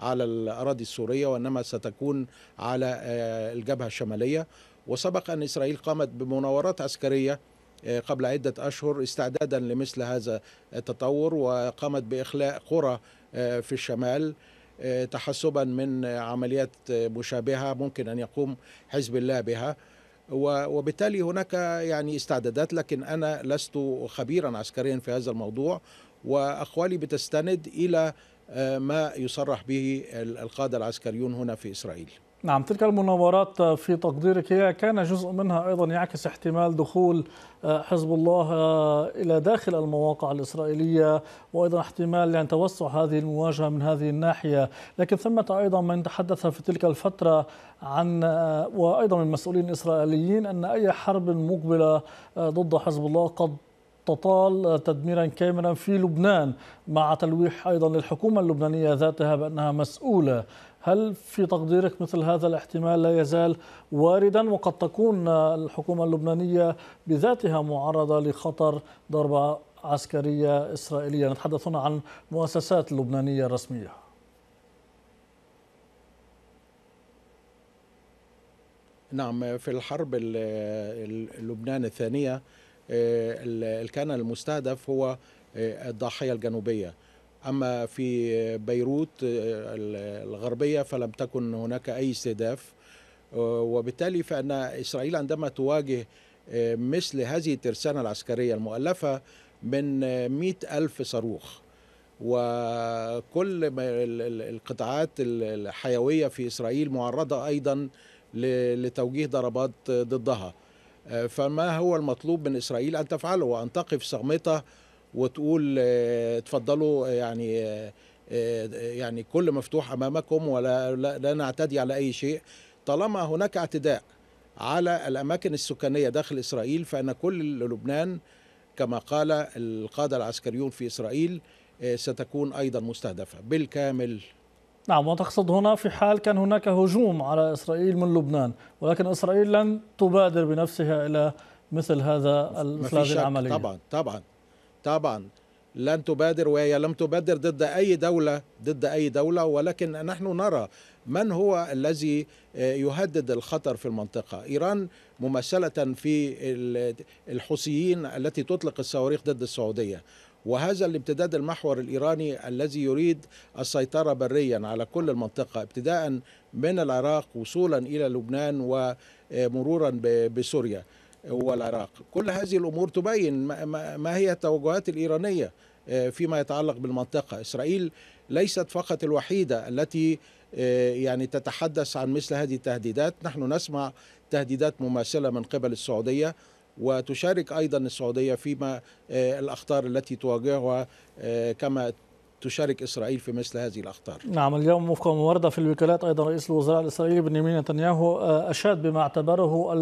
على الأراضي السورية وإنما ستكون على آه، الجبهة الشمالية وسبق أن إسرائيل قامت بمناورات عسكرية آه، قبل عدة أشهر استعدادا لمثل هذا التطور وقامت بإخلاء قرى آه، في الشمال آه، تحسبا من عمليات مشابهة ممكن أن يقوم حزب الله بها وبالتالي هناك يعني استعدادات لكن أنا لست خبيرا عسكريا في هذا الموضوع وأقوالي بتستند إلى ما يصرح به القادة العسكريون هنا في إسرائيل نعم تلك المناورات في تقديرك هي كان جزء منها ايضا يعكس احتمال دخول آه، حزب الله آه، الى داخل المواقع الاسرائيليه وايضا احتمال يعني توسع هذه المواجهه من هذه الناحيه، لكن ثمه ايضا من تحدث في تلك الفتره عن آه، وايضا من مسؤولين اسرائيليين ان اي حرب مقبله ضد حزب الله قد تطال تدميرا كاملا في لبنان مع تلويح ايضا للحكومه اللبنانيه ذاتها بانها مسؤوله هل في تقديرك مثل هذا الاحتمال لا يزال واردا وقد تكون الحكومة اللبنانية بذاتها معرضة لخطر ضربة عسكرية إسرائيلية نتحدث هنا عن مؤسسات لبنانية رسمية نعم في الحرب اللبنان الثانية كان المستهدف هو آه، الضاحية الجنوبية أما في بيروت آه، الغربية فلم تكن هناك أي استهداف آه، وبالتالي فإن إسرائيل عندما تواجه آه، مثل هذه الترسانة العسكرية المؤلفة من مئة ألف صاروخ وكل القطاعات الحيوية في إسرائيل معرضة أيضا لتوجيه ضربات ضدها فما هو المطلوب من إسرائيل أن تفعله وأن تقف صامتة وتقول آه، اتفضلوا آه، يعني آه، يعني كل مفتوح امامكم ولا لا نعتدي على اي شيء طالما هناك اعتداء على الاماكن السكانيه داخل اسرائيل فان كل لبنان كما قال القاده العسكريون في اسرائيل ستكون ايضا مستهدفه بالكامل نعم وتقصد هنا في حال كان هناك هجوم على اسرائيل من لبنان ولكن اسرائيل لن تبادر بنفسها الى مثل هذا مثل هذه العمليه طبعا طبعا طبعا لن تبادر وهي لم تبادر ضد أي دولة ضد أي دولة ولكن نحن نرى من هو الذي آه، يهدد الخطر في المنطقة إيران ممثلة في الحوثيين التي تطلق الصواريخ ضد السعودية وهذا الامتداد المحور الإيراني الذي يريد السيطرة بريا على كل المنطقة ابتداء من العراق وصولا إلى لبنان ومرورا آه، بسوريا والعراق كل هذه الأمور تبين ما هي التوجهات الإيرانية آه، فيما يتعلق بالمنطقة إسرائيل ليست فقط الوحيدة التي آه، يعني تتحدث عن مثل هذه التهديدات نحن نسمع تهديدات مماثلة من قبل السعودية وتشارك ايضا السعوديه فيما آه، الاخطار التي تواجهها كما تشارك إسرائيل في مثل هذه الأخطار نعم اليوم وفق ورد في الوكالات أيضا رئيس الوزراء الإسرائيلي بنيامين نتنياهو آه، أشاد بما اعتبره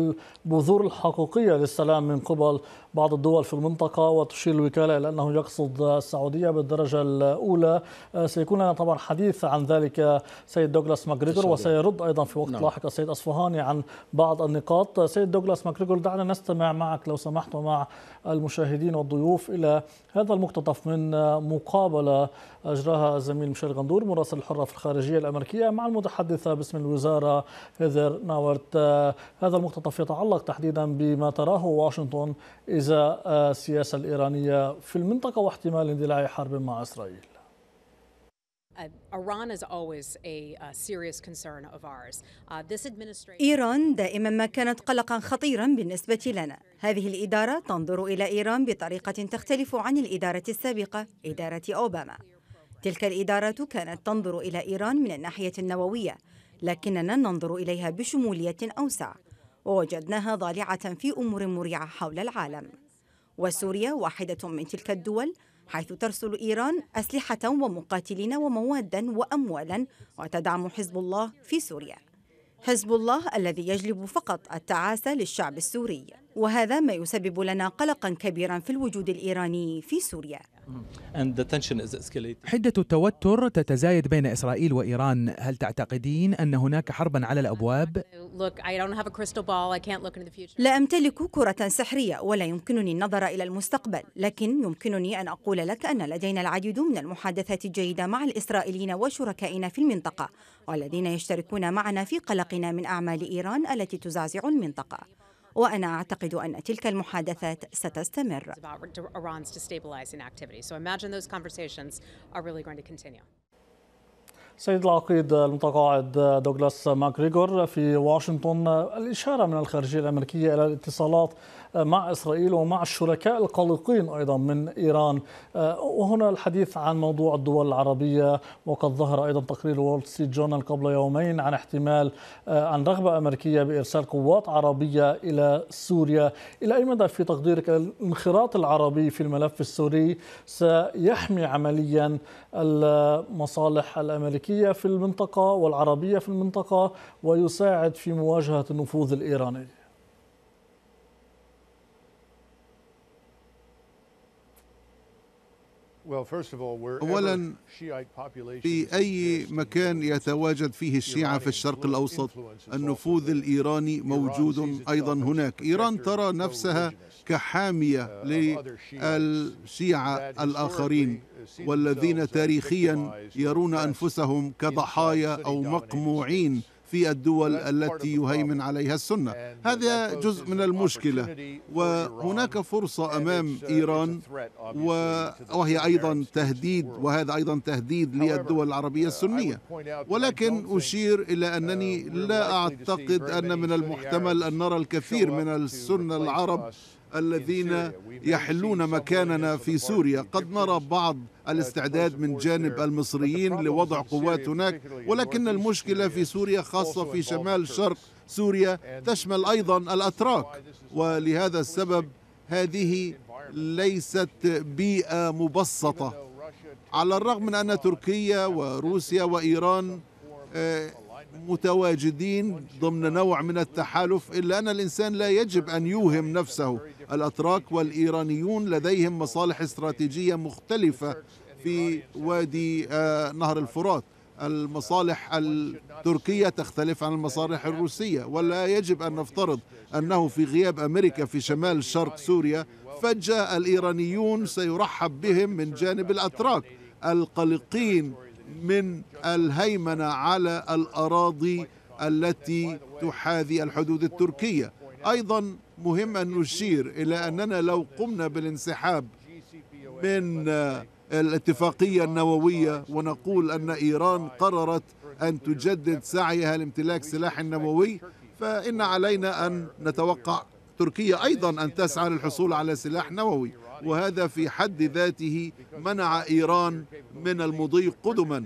البذور الحقيقية للسلام من قبل بعض الدول في المنطقة وتشير الوكالة إلى أنه يقصد السعودية بالدرجة الأولى آه، سيكون لنا طبعا حديث عن ذلك سيد دوغلاس ماكريجور وسيرد أيضا في وقت نعم. لاحق السيد أصفهاني عن بعض النقاط آه، سيد دوغلاس ماكريجور دعنا نستمع معك لو سمحت ومع المشاهدين والضيوف إلى هذا المقتطف من مقابلة أجراها الزميل ميشيل غندور مراسل الحرة في الخارجية الأمريكية مع المتحدثة باسم الوزارة هيذر ناورت هذا المقتطف يتعلق تحديدا بما تراه واشنطن إذا السياسة الإيرانية في المنطقة واحتمال اندلاع حرب مع إسرائيل Uh, Iran is always a uh, serious concern of ours. Uh, this administration إيران دائما ما كانت قلقا خطيرا بالنسبة لنا. هذه الإدارة تنظر إلى إيران بطريقة تختلف عن الإدارة السابقة إدارة أوباما. تلك الإدارة كانت تنظر إلى إيران من الناحية النووية، لكننا ننظر إليها بشمولية أوسع، ووجدناها ضالعة في أمور مريعة حول العالم. وسوريا واحدة من تلك الدول حيث ترسل إيران أسلحة ومقاتلين وموادا وأموالا وتدعم حزب الله في سوريا حزب الله الذي يجلب فقط التعاسة للشعب السوري وهذا ما يسبب لنا قلقا كبيرا في الوجود الإيراني في سوريا حدة التوتر تتزايد بين إسرائيل وإيران هل تعتقدين أن هناك حربا على الأبواب؟ لا أمتلك كرة سحرية ولا يمكنني النظر إلى المستقبل لكن يمكنني أن أقول لك أن لدينا العديد من المحادثات الجيدة مع الإسرائيليين وشركائنا في المنطقة والذين يشتركون معنا في قلقنا من أعمال إيران التي تزعزع المنطقة وأنا أعتقد أن تلك المحادثات ستستمر سيد العقيد المتقاعد دوغلاس ماكريغور في واشنطن الإشارة من الخارجية الأمريكية إلى الاتصالات مع إسرائيل ومع الشركاء القلقين أيضا من إيران آه، وهنا الحديث عن موضوع الدول العربية وقد ظهر أيضا تقرير وول ستريت جورنال قبل يومين عن احتمال آه، عن رغبة أمريكية بإرسال قوات عربية إلى سوريا إلى أي مدى في تقديرك الانخراط العربي في الملف السوري سيحمي عمليا المصالح الأمريكية في المنطقة والعربية في المنطقة ويساعد في مواجهة النفوذ الإيراني أولا في أي مكان يتواجد فيه الشيعة في الشرق الأوسط النفوذ الإيراني موجود أيضا هناك إيران ترى نفسها كحامية uh, للشيعة الآخرين والذين تاريخيا يرون أنفسهم كضحايا أو مقموعين في الدول التي يهيمن عليها السنة هذا جزء من المشكلة وهناك فرصة أمام إيران وهي أيضا تهديد وهذا أيضا تهديد للدول العربية uh, السنية ولكن أشير إلى uh, أنني لا أعتقد أن من المحتمل أن نرى الكثير من السنة العرب الذين يحلون مكاننا في سوريا قد نرى بعض الاستعداد من جانب المصريين لوضع قوات هناك ولكن المشكلة في سوريا خاصة في شمال شرق سوريا تشمل أيضا الأتراك ولهذا السبب هذه ليست بيئة مبسطة على الرغم من أن تركيا وروسيا وإيران متواجدين ضمن نوع من التحالف إلا أن الإنسان لا يجب أن يوهم نفسه الأتراك والإيرانيون لديهم مصالح استراتيجية مختلفة في وادي آه، نهر الفرات المصالح التركية تختلف عن المصالح الروسية ولا يجب أن نفترض أنه في غياب أمريكا في شمال شرق سوريا فجأة الإيرانيون سيرحب بهم من جانب الأتراك القلقين من الهيمنة على الأراضي التي تحاذي الحدود التركية أيضا مهم أن نشير إلى أننا لو قمنا بالانسحاب من الاتفاقية النووية ونقول أن إيران قررت أن تجدد سعيها لامتلاك سلاح نووي فإن علينا أن نتوقع تركيا أيضا أن تسعى للحصول على سلاح نووي وهذا في حد ذاته منع إيران من المضي قدما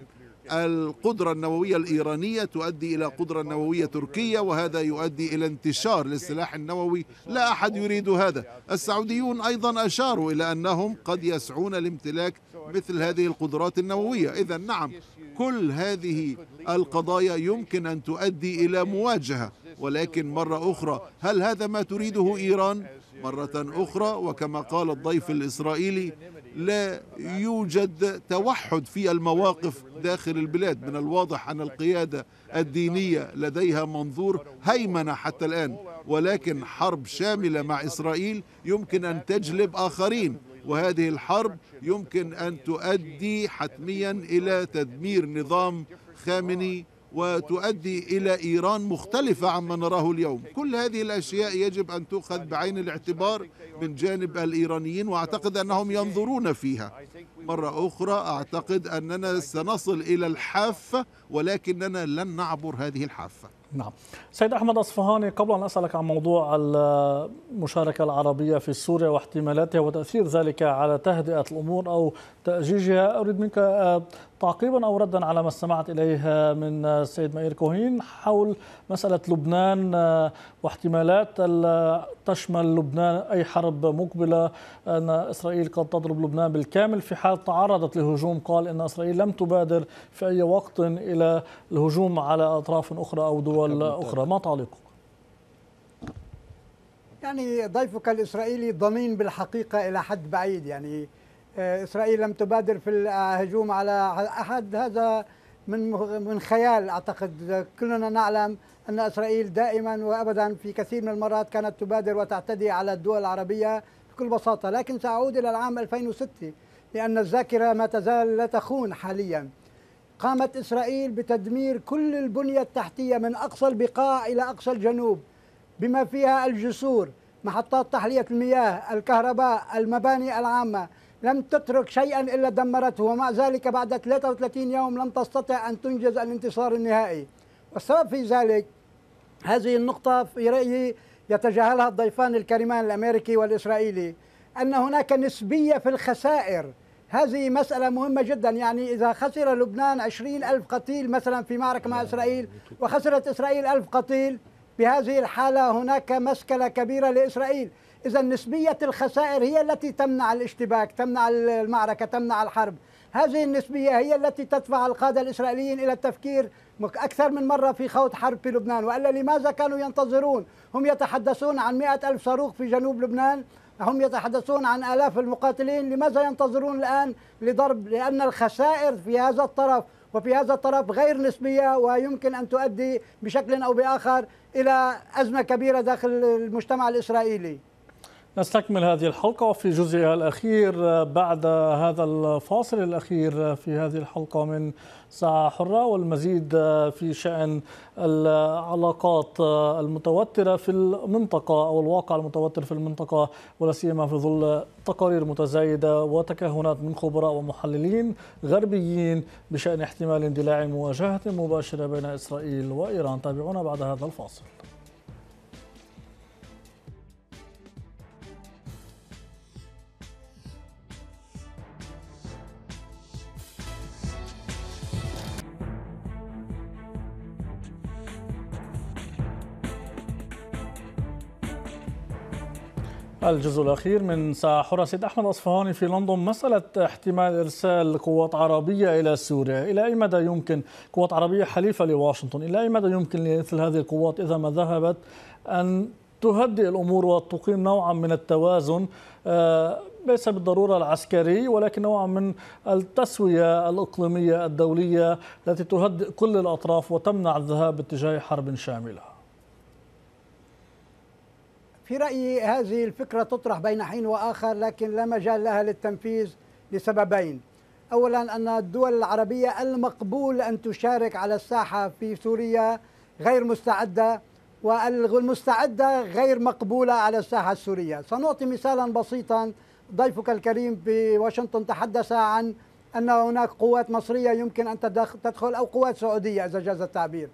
القدرة النووية الإيرانية تؤدي إلى قدرة نووية تركية وهذا يؤدي إلى انتشار للسلاح النووي لا أحد يريد هذا السعوديون أيضا أشاروا إلى أنهم قد يسعون لامتلاك مثل هذه القدرات النووية إذا نعم كل هذه القضايا يمكن أن تؤدي إلى مواجهة ولكن مرة أخرى هل هذا ما تريده إيران؟ مرة أخرى وكما قال الضيف الإسرائيلي لا يوجد توحد في المواقف داخل البلاد من الواضح أن القيادة الدينية لديها منظور هيمنة حتى الآن ولكن حرب شاملة مع إسرائيل يمكن أن تجلب آخرين وهذه الحرب يمكن أن تؤدي حتميا إلى تدمير نظام خامني وتؤدي إلى إيران مختلفة عما نراه اليوم كل هذه الأشياء يجب أن تؤخذ بعين الاعتبار من جانب الإيرانيين وأعتقد أنهم ينظرون فيها مرة أخرى أعتقد أننا سنصل إلى الحافة ولكننا لن نعبر هذه الحافة نعم سيد أحمد أصفهاني قبل أن أسألك عن موضوع المشاركة العربية في سوريا واحتمالاتها وتأثير ذلك على تهدئة الأمور أو تأجيجها أريد منك آه، تعقيبا أو ردا على ما استمعت إليه آه، من السيد آه، مائير كوهين حول مسألة لبنان واحتمالات تشمل لبنان أي حرب مقبلة أن إسرائيل قد تضرب لبنان بالكامل في حال تعرضت لهجوم قال أن إسرائيل لم تبادر في أي وقت إلى الهجوم على أطراف أخرى أو دول أخرى ما تعليقك؟ يعني ضيفك الإسرائيلي ضمين بالحقيقة إلى حد بعيد يعني آه، إسرائيل لم تبادر في الهجوم على أحد هذا من من خيال أعتقد كلنا نعلم أن إسرائيل دائما وأبدا في كثير من المرات كانت تبادر وتعتدي على الدول العربية بكل بساطة لكن سأعود إلى العام 2006 لأن الذاكرة ما تزال لا تخون حاليا قامت إسرائيل بتدمير كل البنية التحتية من أقصى البقاع إلى أقصى الجنوب بما فيها الجسور محطات تحلية المياه الكهرباء المباني العامة لم تترك شيئا إلا دمرته ومع ذلك بعد 33 يوم لم تستطع أن تنجز الانتصار النهائي والسبب في ذلك هذه النقطة في رأيي يتجاهلها الضيفان الكريمان الأمريكي والإسرائيلي أن هناك نسبية في الخسائر هذه مسألة مهمة جدا يعني إذا خسر لبنان عشرين ألف قتيل مثلا في معركة مع إسرائيل وخسرت إسرائيل ألف قتيل بهذه الحالة هناك مسكلة كبيرة لإسرائيل إذا نسبية الخسائر هي التي تمنع الاشتباك تمنع المعركة تمنع الحرب هذه النسبية هي التي تدفع القادة الإسرائيليين إلى التفكير أكثر من مرة في خوض حرب في لبنان وإلا لماذا كانوا ينتظرون هم يتحدثون عن مئة ألف صاروخ في جنوب لبنان هم يتحدثون عن آلاف المقاتلين لماذا ينتظرون الآن لضرب لأن الخسائر في هذا الطرف وفي هذا الطرف غير نسبية ويمكن أن تؤدي بشكل أو بآخر إلى أزمة كبيرة داخل المجتمع الإسرائيلي نستكمل هذه الحلقة وفي جزئها الأخير بعد هذا الفاصل الأخير في هذه الحلقة من ساعة حرة والمزيد في شأن العلاقات المتوترة في المنطقة أو الواقع المتوتر في المنطقة ولا سيما في ظل تقارير متزايدة وتكهنات من خبراء ومحللين غربيين بشأن احتمال اندلاع مواجهة مباشرة بين إسرائيل وإيران تابعونا بعد هذا الفاصل الجزء الأخير من ساعة سيد أحمد أصفهاني في لندن مسألة احتمال إرسال قوات عربية إلى سوريا إلى أي مدى يمكن قوات عربية حليفة لواشنطن إلى أي مدى يمكن لمثل هذه القوات إذا ما ذهبت أن تهدئ الأمور وتقيم نوعا من التوازن آه، ليس بالضرورة العسكري ولكن نوعا من التسوية الإقليمية الدولية التي تهدئ كل الأطراف وتمنع الذهاب باتجاه حرب شاملة في رأيي هذه الفكرة تطرح بين حين وآخر لكن لا مجال لها للتنفيذ لسببين أولا أن الدول العربية المقبول أن تشارك على الساحة في سوريا غير مستعدة والمستعدة غير مقبولة على الساحة السورية سنعطي مثالا بسيطا ضيفك الكريم في واشنطن تحدث عن أن هناك قوات مصرية يمكن أن تدخل أو قوات سعودية إذا جاز التعبير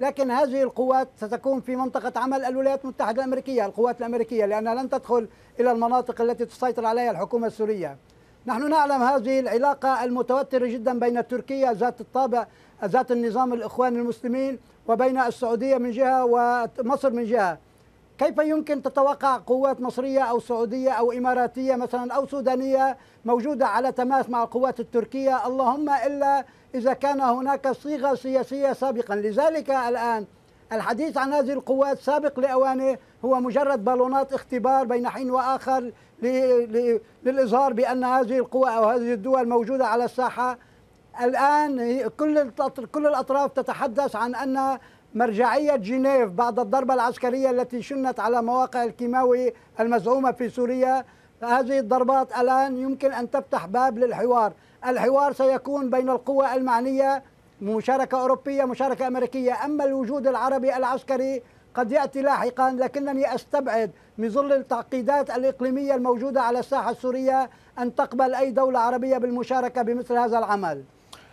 لكن هذه القوات ستكون في منطقة عمل الولايات المتحدة الأمريكية القوات الأمريكية لأنها لن تدخل إلى المناطق التي تسيطر عليها الحكومة السورية نحن نعلم هذه العلاقة المتوترة جدا بين تركيا ذات الطابع ذات النظام الإخوان المسلمين وبين السعودية من جهة ومصر من جهة كيف يمكن تتوقع قوات مصرية أو سعودية أو إماراتية مثلا أو سودانية موجودة على تماس مع القوات التركية اللهم إلا إذا كان هناك صيغة سياسية سابقا لذلك الآن الحديث عن هذه القوات سابق لأوانه هو مجرد بالونات اختبار بين حين وآخر للإظهار بأن هذه القوى أو هذه الدول موجودة على الساحة الآن كل كل الأطراف تتحدث عن أن مرجعية جنيف بعد الضربة العسكرية التي شنت على مواقع الكيماوي المزعومة في سوريا هذه الضربات الآن يمكن أن تفتح باب للحوار الحوار سيكون بين القوى المعنية مشاركة أوروبية مشاركة أمريكية أما الوجود العربي العسكري قد يأتي لاحقا لكنني أستبعد من ظل التعقيدات الإقليمية الموجودة على الساحة السورية أن تقبل أي دولة عربية بالمشاركة بمثل هذا العمل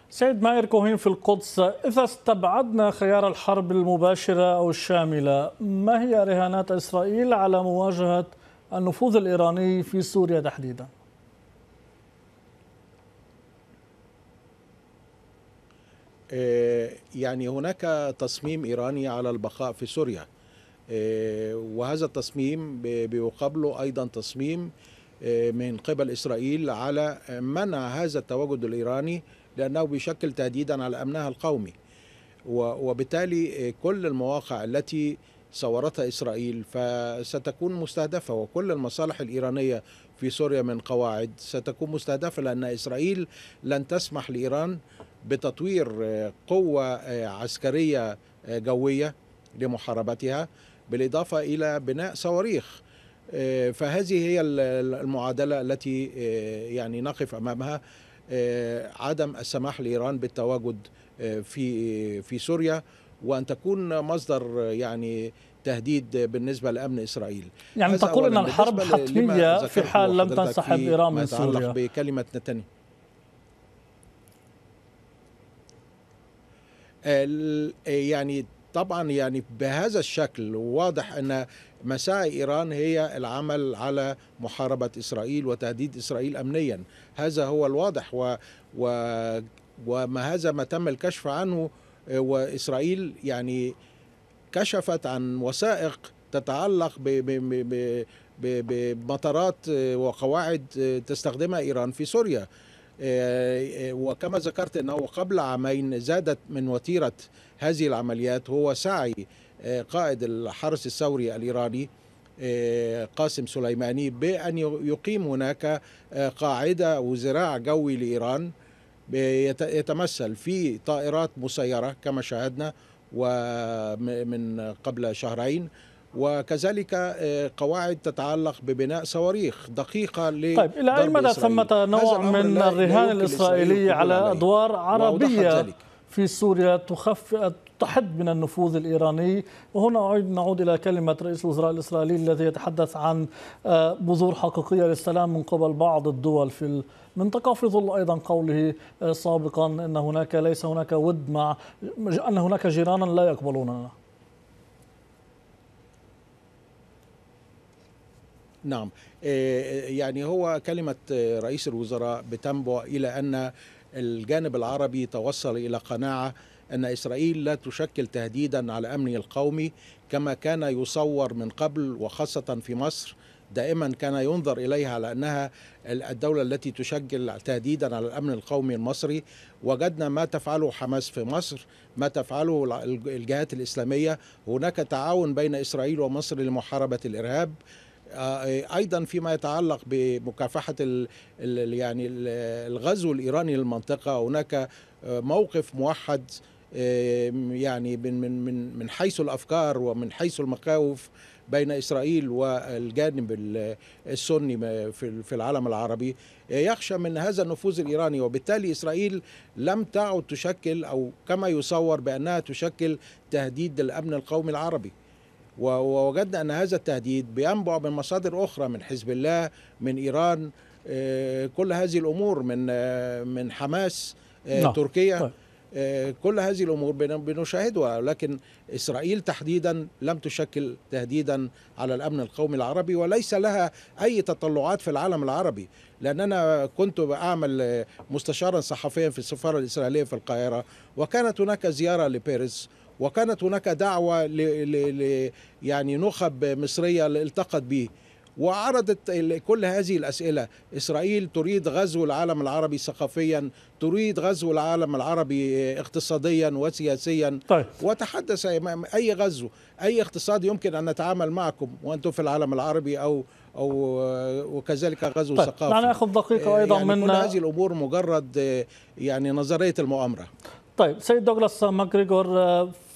سيد مائر كوهين في القدس إذا استبعدنا خيار الحرب المباشرة أو الشاملة ما هي رهانات إسرائيل على مواجهة النفوذ الإيراني في سوريا تحديداً؟ آه، يعني هناك تصميم إيراني على البقاء في سوريا آه، وهذا التصميم بيقابله أيضا تصميم آه، من قبل إسرائيل على منع هذا التواجد الإيراني لأنه بيشكل تهديدا على أمنها القومي وبالتالي كل المواقع التي صورتها إسرائيل فستكون مستهدفة وكل المصالح الإيرانية في سوريا من قواعد ستكون مستهدفة لأن إسرائيل لن تسمح لإيران بتطوير آه، قوة آه، عسكرية آه، جوية لمحاربتها بالإضافة إلى بناء صواريخ فهذه هي المعادلة التي يعني نقف أمامها عدم السماح لإيران بالتواجد في في سوريا وأن تكون مصدر يعني تهديد بالنسبة لأمن إسرائيل يعني تقول أن الحرب حتمية في حال لم تنسحب إيران من سوريا بكلمة نتنياهو يعني طبعا يعني بهذا الشكل واضح ان مساعي ايران هي العمل على محاربه اسرائيل وتهديد اسرائيل امنيا هذا هو الواضح و, و وما هذا ما تم الكشف عنه واسرائيل يعني كشفت عن وثائق تتعلق ب ب ب بمطارات وقواعد تستخدمها ايران في سوريا آه، آه، وكما ذكرت أنه قبل عامين زادت من وتيرة هذه العمليات هو سعي آه، قائد الحرس الثوري الإيراني قاسم سليماني بأن يقيم هناك قاعدة وزراع جوي لإيران يتمثل في طائرات مسيرة كما شاهدنا ومن قبل شهرين وكذلك آه، قواعد تتعلق ببناء صواريخ دقيقه ل طيب الى اي مدى ثمه نوع من الرهان الاسرائيلي على ادوار عربيه في سوريا تخف تحد من النفوذ الإيراني وهنا أعيد نعود إلى كلمة رئيس الوزراء الإسرائيلي الذي يتحدث عن آه، بذور حقيقية للسلام من قبل بعض الدول في المنطقة في ظل أيضا قوله آه، سابقا أن هناك ليس هناك ود مع أن هناك جيرانا لا يقبلوننا نعم آه، آه، يعني هو كلمة آه، رئيس الوزراء بتنبع إلى أن الجانب العربي توصل إلى قناعة أن إسرائيل لا تشكل تهديدا على أمنه القومي كما كان يصور من قبل وخاصة في مصر دائما كان ينظر إليها على أنها الدولة التي تشكل تهديدا على الأمن القومي المصري وجدنا ما تفعله حماس في مصر ما تفعله الجهات الإسلامية هناك تعاون بين إسرائيل ومصر لمحاربة الإرهاب آه، ايضا فيما يتعلق بمكافحه الـ الـ يعني الغزو الايراني للمنطقه هناك آه، موقف موحد آه، يعني من من من من حيث الافكار ومن حيث المخاوف بين اسرائيل والجانب السني في العالم العربي يخشى من هذا النفوذ الايراني وبالتالي اسرائيل لم تعد تشكل او كما يصور بانها تشكل تهديد للامن القومي العربي ووجدنا أن هذا التهديد بينبع من مصادر أخرى من حزب الله من إيران آه، كل هذه الأمور من آه، من حماس آه، نعم. تركيا طيب. كل هذه الامور بنشاهدها لكن اسرائيل تحديدا لم تشكل تهديدا على الامن القومي العربي وليس لها اي تطلعات في العالم العربي لان انا كنت اعمل مستشارا صحفيا في السفاره الاسرائيليه في القاهره وكانت هناك زياره لبيرس وكانت هناك دعوة ل يعني نخب مصرية التقت به وعرضت كل هذه الأسئلة إسرائيل تريد غزو العالم العربي ثقافيا تريد غزو العالم العربي آه، اقتصاديا وسياسيا طيب. وتحدث أي غزو أي اقتصاد يمكن أن نتعامل معكم وأنتم في العالم العربي أو أو آه، وكذلك غزو طيب. ثقافي دعنا ناخذ دقيقة آه، أيضا يعني من كل هذه الأمور مجرد يعني نظرية المؤامرة طيب سيد دوغلاس ماكريغور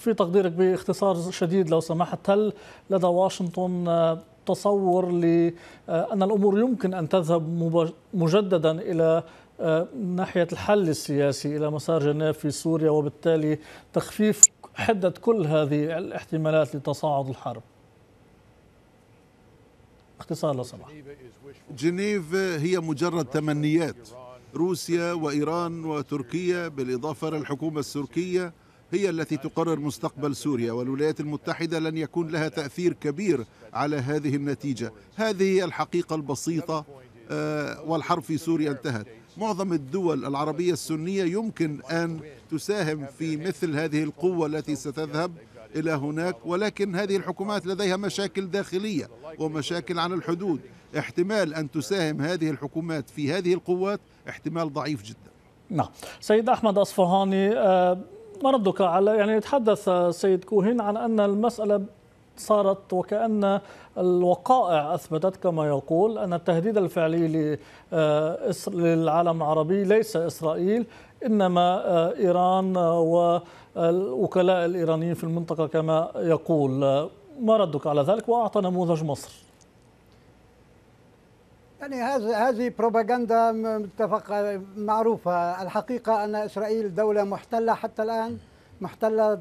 في تقديرك باختصار شديد لو سمحت هل لدى واشنطن آه، تصور لأن آه، الأمور يمكن أن تذهب مجددا إلى آه، ناحية الحل السياسي إلى مسار جنيف في سوريا وبالتالي تخفيف حدة كل هذه الاحتمالات لتصاعد الحرب باختصار لو سمحت جنيف هي مجرد تمنيات روسيا وإيران وتركيا بالإضافة للحكومة السورية هي التي تقرر مستقبل سوريا والولايات المتحدة لن يكون لها تأثير كبير على هذه النتيجة هذه الحقيقة البسيطة آه، والحرب في سوريا انتهت معظم الدول العربية السنية يمكن أن تساهم في مثل هذه القوة التي ستذهب إلى هناك ولكن هذه الحكومات لديها مشاكل داخلية ومشاكل على الحدود احتمال أن تساهم هذه الحكومات في هذه القوات احتمال ضعيف جدا نعم سيد أحمد أصفهاني آه، ما ردك على يعني يتحدث سيد كوهين عن أن المسألة صارت وكأن الوقائع أثبتت كما يقول أن التهديد الفعلي آه، للعالم العربي ليس إسرائيل إنما آه، إيران آه، والوكلاء الإيرانيين في المنطقة كما يقول ما ردك على ذلك وأعطى نموذج مصر يعني هذه هذه بروباغندا متفق معروفه الحقيقه ان اسرائيل دوله محتله حتى الان محتله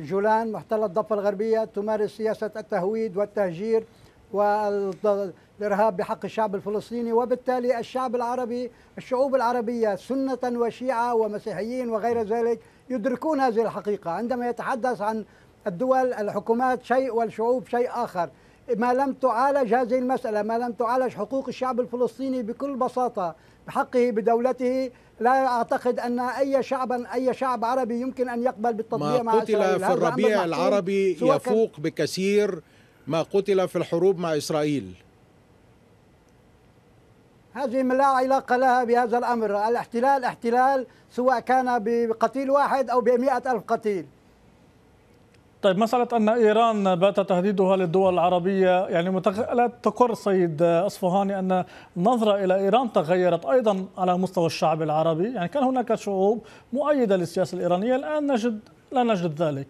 جولان محتله الضفه الغربيه تمارس سياسه التهويد والتهجير والارهاب بحق الشعب الفلسطيني وبالتالي الشعب العربي الشعوب العربيه سنه وشيعه ومسيحيين وغير ذلك يدركون هذه الحقيقه عندما يتحدث عن الدول الحكومات شيء والشعوب شيء اخر ما لم تعالج هذه المسألة ما لم تعالج حقوق الشعب الفلسطيني بكل بساطة بحقه بدولته لا أعتقد أن أي شعبا أي شعب عربي يمكن أن يقبل بالتطبيع مع إسرائيل ما قتل في الربيع العربي يفوق بكثير ما قتل في الحروب مع إسرائيل هذه لا علاقة لها بهذا الأمر الاحتلال احتلال سواء كان بقتيل واحد أو بمئة ألف قتيل طيب مسألة أن إيران بات تهديدها للدول العربية يعني لا تقر سيد أصفهاني أن النظرة إلى إيران تغيرت أيضا على مستوى الشعب العربي يعني كان هناك شعوب مؤيدة للسياسة الإيرانية الآن نجد لا نجد ذلك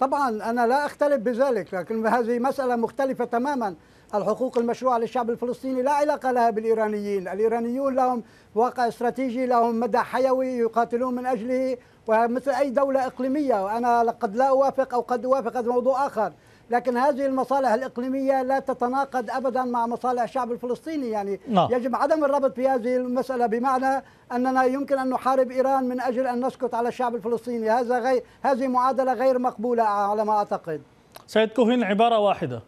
طبعا أنا لا أختلف بذلك لكن هذه مسألة مختلفة تماما الحقوق المشروعة للشعب الفلسطيني لا علاقة لها بالإيرانيين الإيرانيون لهم واقع استراتيجي لهم مدى حيوي يقاتلون من أجله ومثل أي دولة إقليمية وأنا قد لا أوافق أو قد أوافق هذا موضوع آخر لكن هذه المصالح الإقليمية لا تتناقض أبدا مع مصالح الشعب الفلسطيني يعني لا. نعم. يجب عدم الربط في هذه المسألة بمعنى أننا يمكن أن نحارب إيران من أجل أن نسكت على الشعب الفلسطيني هذا غير هذه معادلة غير مقبولة على ما أعتقد سيد كوهين عبارة واحدة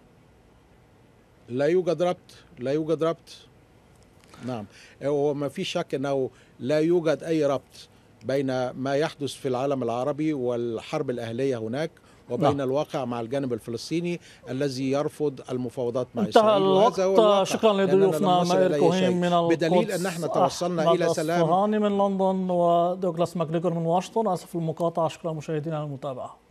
لا يوجد ربط لا يوجد ربط نعم وما في شك أنه لا يوجد أي ربط بين ما يحدث في العالم العربي والحرب الأهلية هناك وبين لا. نعم. الواقع مع الجانب الفلسطيني الذي يرفض المفاوضات مع انتهى الوقت شكرا لضيوفنا مائر كوهين من القدس بدليل ان احنا توصلنا الى سلام من لندن ودوغلاس ماكريجور من واشنطن اسف المقاطعه شكرا مشاهدينا على المتابعه